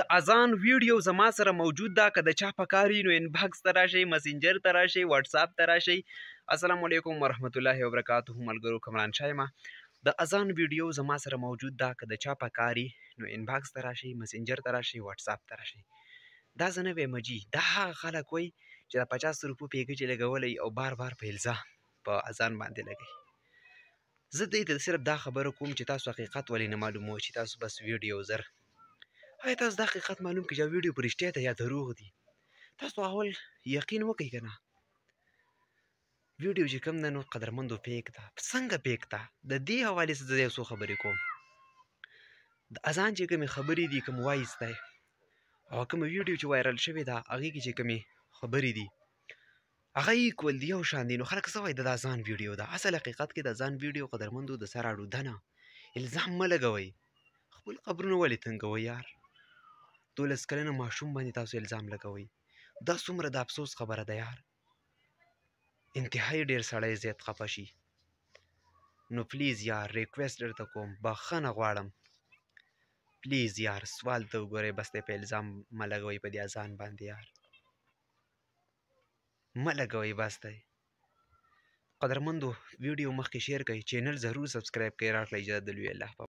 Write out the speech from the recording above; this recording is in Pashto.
د اذان ویډیو زما سره موجود ده که د چا په کار نو انباکس ته راشئ مسنجر ته راشئ واټساپ ته راشئ السلام علیکم ورحمت الله وبرکاته ملګرو کمران شایما د اذان ویډیو زما سره موجود ده که د چا په کار نو انباکس ته راشئ مسنجر ته راشئ واټساپ ته راشئ دا زه نه وایم جی دا هغه خلک وایي چې د پچاس روپو پیکج لګولی او بار بار په الزام په اذان باندې لګوي زه دې ته صرف دا خبره کوم چې تاسو حقیقت ولې نه معلوموي چې تاسو بس ویډیو زر آیا تاسو دا حقیقت معلوم کړي چې ویډیو په رښتیا ده یا دروغ دی تاسو اول یقین وکړئ که نه ویډیو چې کوم ده نو قدرمندو پیک ده څنګه پیک ده د دې حوالې سره زه یو څو خبرې کوم د اذان چې کومې خبرې دي کوم وایس دی او کومه ویډیو چې وایرل شوې ده هغې کې چې کومې خبرې دي هغه ایکول دی یو شان دي نو خلک څه وایي د ځان ویډیو ده اصل حقیقت کې د ځان ویډیو قدرمندو د سر اړودنه الزام مه لګوئ خپل قبرونه ولې تنګوئ یار دولس کلنه ماشوم باندې تاسو الزام لګوئ دا څومره د افسوس خبره ده یار انتهایی ډیر سړی زیات خفه شي نو پلیز یار ریکوست درته کوم بخښنه غواړم پلیز یار سوال ته وګورئ بس دی په الزام مه لګوئ په دې اذان باندې یار مه لګوئ بس دی قدرمندو ویډیو مخکې شیر کړئ چینل ضرور سبسکرایب کړئ راکړئ اجازه د لوی الله